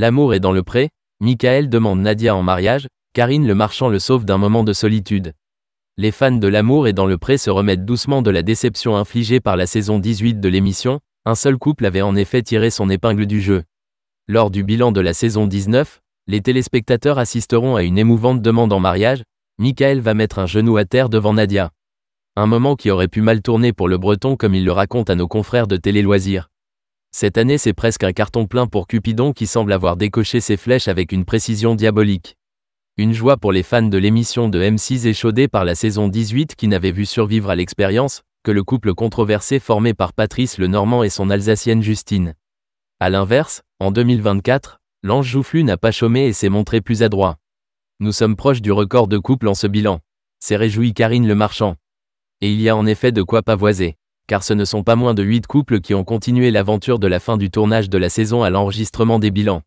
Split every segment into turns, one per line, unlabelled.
L'amour est dans le pré, Michael demande Nadia en mariage, Karine le marchand le sauve d'un moment de solitude. Les fans de l'amour et dans le pré se remettent doucement de la déception infligée par la saison 18 de l'émission, un seul couple avait en effet tiré son épingle du jeu. Lors du bilan de la saison 19, les téléspectateurs assisteront à une émouvante demande en mariage, Michael va mettre un genou à terre devant Nadia. Un moment qui aurait pu mal tourner pour le breton comme il le raconte à nos confrères de Télé Loisirs. Cette année c'est presque un carton plein pour Cupidon qui semble avoir décoché ses flèches avec une précision diabolique. Une joie pour les fans de l'émission de M6 échaudée par la saison 18 qui n'avait vu survivre à l'expérience, que le couple controversé formé par Patrice Lenormand et son Alsacienne Justine. A l'inverse, en 2024, l'ange Joufflu n'a pas chômé et s'est montré plus adroit. Nous sommes proches du record de couple en ce bilan. S'est réjoui Karine Le Marchand. Et il y a en effet de quoi pavoiser car ce ne sont pas moins de 8 couples qui ont continué l'aventure de la fin du tournage de la saison à l'enregistrement des bilans.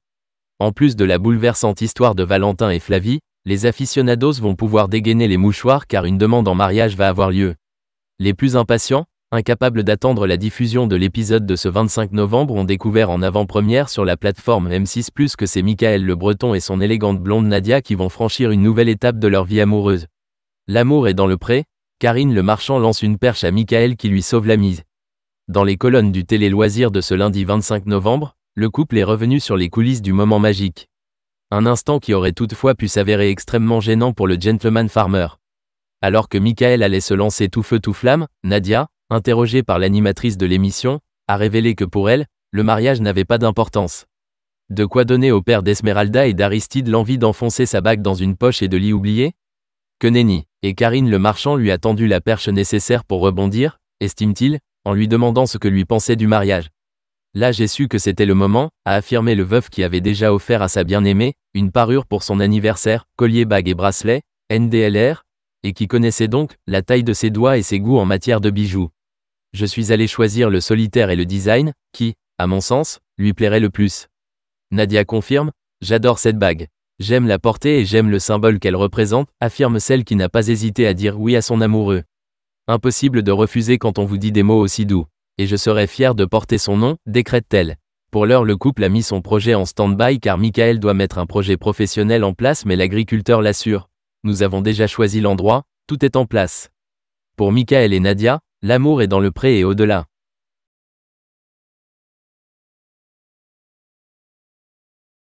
En plus de la bouleversante histoire de Valentin et Flavie, les aficionados vont pouvoir dégainer les mouchoirs car une demande en mariage va avoir lieu. Les plus impatients, incapables d'attendre la diffusion de l'épisode de ce 25 novembre, ont découvert en avant-première sur la plateforme M6 que c'est Michael Le Breton et son élégante blonde Nadia qui vont franchir une nouvelle étape de leur vie amoureuse. L'amour est dans le pré, Karine Le Marchand lance une perche à Michael qui lui sauve la mise. Dans les colonnes du Télé Loisirs de ce lundi 25 novembre, le couple est revenu sur les coulisses du moment magique. Un instant qui aurait toutefois pu s'avérer extrêmement gênant pour le gentleman farmer. Alors que Michael allait se lancer tout feu tout flamme, Nadia, interrogée par l'animatrice de l'émission, a révélé que pour elle, le mariage n'avait pas d'importance. De quoi donner au père d'Esmeralda et d'Aristide l'envie d'enfoncer sa bague dans une poche et de l'y oublier Que nenni et Karine le marchand lui a tendu la perche nécessaire pour rebondir, estime-t-il, en lui demandant ce que lui pensait du mariage. Là j'ai su que c'était le moment, a affirmé le veuf qui avait déjà offert à sa bien-aimée, une parure pour son anniversaire, collier, bague et bracelet, NDLR, et qui connaissait donc la taille de ses doigts et ses goûts en matière de bijoux. Je suis allé choisir le solitaire et le design, qui, à mon sens, lui plairait le plus. Nadia confirme, j'adore cette bague. J'aime la portée et j'aime le symbole qu'elle représente, affirme celle qui n'a pas hésité à dire oui à son amoureux. Impossible de refuser quand on vous dit des mots aussi doux. Et je serai fière de porter son nom, décrète-t-elle. Pour l'heure, le couple a mis son projet en stand-by car Michael doit mettre un projet professionnel en place mais l'agriculteur l'assure. Nous avons déjà choisi l'endroit, tout est en place. Pour Michael et Nadia, l'amour est dans le pré et au-delà.